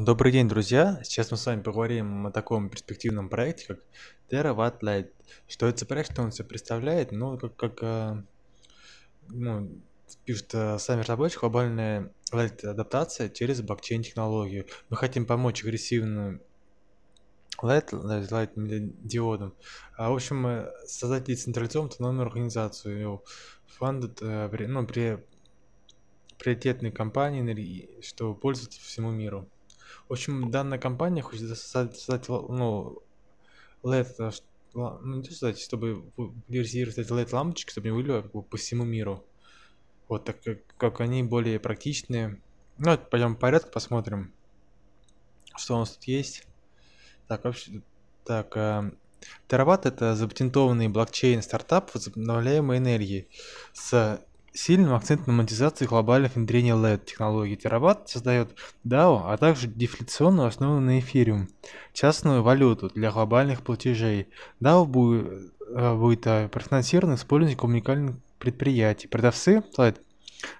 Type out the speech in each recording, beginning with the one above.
Добрый день, друзья! Сейчас мы с вами поговорим о таком перспективном проекте, как Terra Watt Light. Что это за проект, что он все представляет? Ну, как, как а, ну, пишут а, сами разработчики, глобальная Light-адаптация через блокчейн-технологию. Мы хотим помочь агрессивным Light, Light диодом. А, в общем, э, создать децентрализованную автономную организацию. Фандит, э, ну, при приоритетной компании, чтобы пользоваться всему миру. В общем, данная компания хочет создать, ну, LED, э, ну, не создать, чтобы эти LED-лампочки, чтобы они были а, по всему миру. Вот, так как, как они более практичные. Ну, пойдем порядку, посмотрим, что у нас тут есть. Так, вообще, так, э, это запатентованный блокчейн-стартап возобновляемой энергии с Сильным акцент на монетизации глобальных внедрений LED-технологий Терабат создает DAO, а также дефляционную основу на эфириум, частную валюту для глобальных платежей. DAO э, будет, будет э, профинансировано использованием уникальных предприятий. Продавцы, слайд,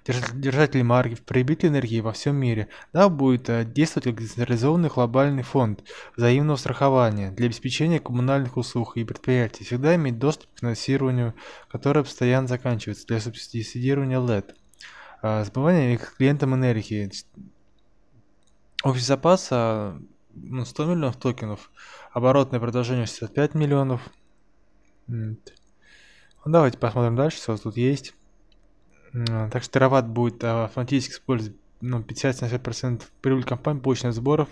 держатели марков потребители энергии во всем мире. Да, будет э, действовать децентрализованный глобальный фонд взаимного страхования для обеспечения коммунальных услуг и предприятий всегда иметь доступ к финансированию, которое постоянно заканчивается для субсидирования LED. Сбывание а, их клиентам энергии. Общий запас 100 ну, миллионов токенов, оборотное предложение 65 миллионов. Ну, давайте посмотрим дальше, что у нас тут есть. Так что Терават будет а, автоматически использовать ну, 50-70% прибыль компании, полученных сборов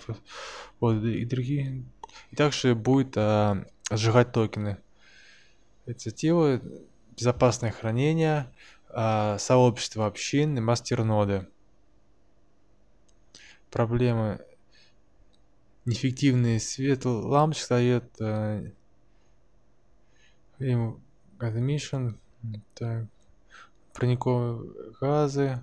вот, и другие. И также будет а, сжигать токены. Инициатива, безопасное хранение, а, сообщество общин и мастерноды. Проблемы. Неэффективный свет лампочек дает а, им admission. Так парниковые газы.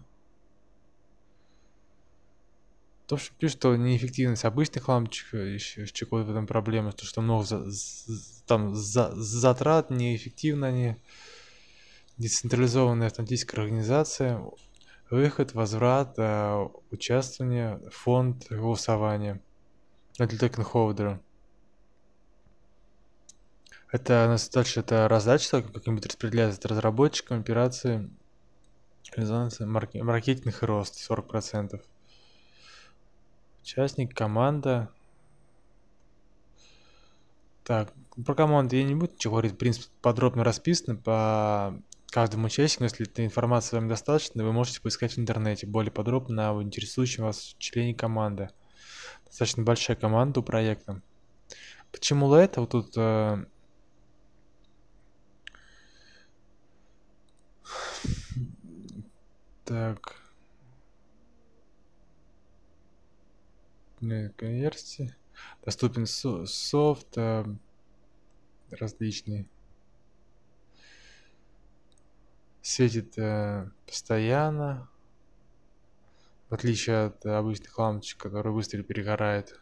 То, что пишут, что неэффективность обычных лампочек э, еще с чекой в этом проблема, то, что много за, за, там за, затрат, неэффективно они, децентрализованная автоматическая организация, выход, возврат, э, участвование, фонд, голосование для токен холдера. Это у нас дальше это раздача, как-нибудь распределяется разработчикам, операции, Резонансы марк... маркетинг и рост 40%. Участник, команда. Так, про команду я не буду ничего говорить. В принципе, подробно расписано по каждому участнику. Если эта информация вам достаточно, вы можете поискать в интернете более подробно о интересующем вас члене команды. Достаточно большая команда у проекта. Почему лето? А вот тут э, Так. Конверсии. Доступен со софт. Э, различный. Светит э, постоянно. В отличие от обычных лампочек, которые быстро перегорают.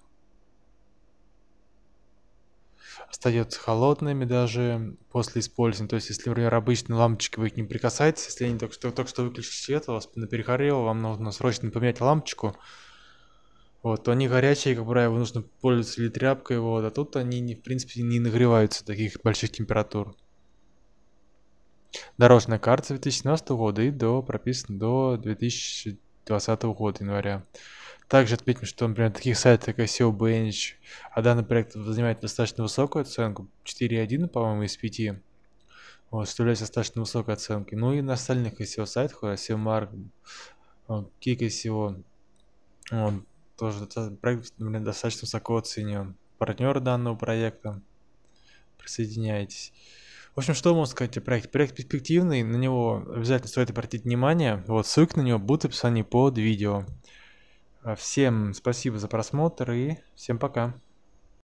остается холодными даже после использования. То есть, если, например, обычные лампочки вы их не прикасаетесь, если они только что, только что выключили свет, у вас перегорело, вам нужно срочно поменять лампочку. Вот, то они горячие, как правило, нужно пользоваться или тряпкой, вот, а тут они, не, в принципе, не нагреваются таких больших температур. Дорожная карта 2017 года и до прописана до 2020 года, января. Также отметим, что, например, таких сайтов, как SEO Bench, а данный проект занимает достаточно высокую оценку, 4.1, по-моему, из 5, вот, составляет достаточно высокой оценки. Ну и на остальных SEO сайтах, SEO Mark, Kick SEO, он тоже проект например, достаточно высоко оценен. Партнер данного проекта, присоединяйтесь. В общем, что можно сказать о проекте? Проект перспективный, на него обязательно стоит обратить внимание. Вот ссылки на него будут в описании под видео. Всем спасибо за просмотр и всем пока.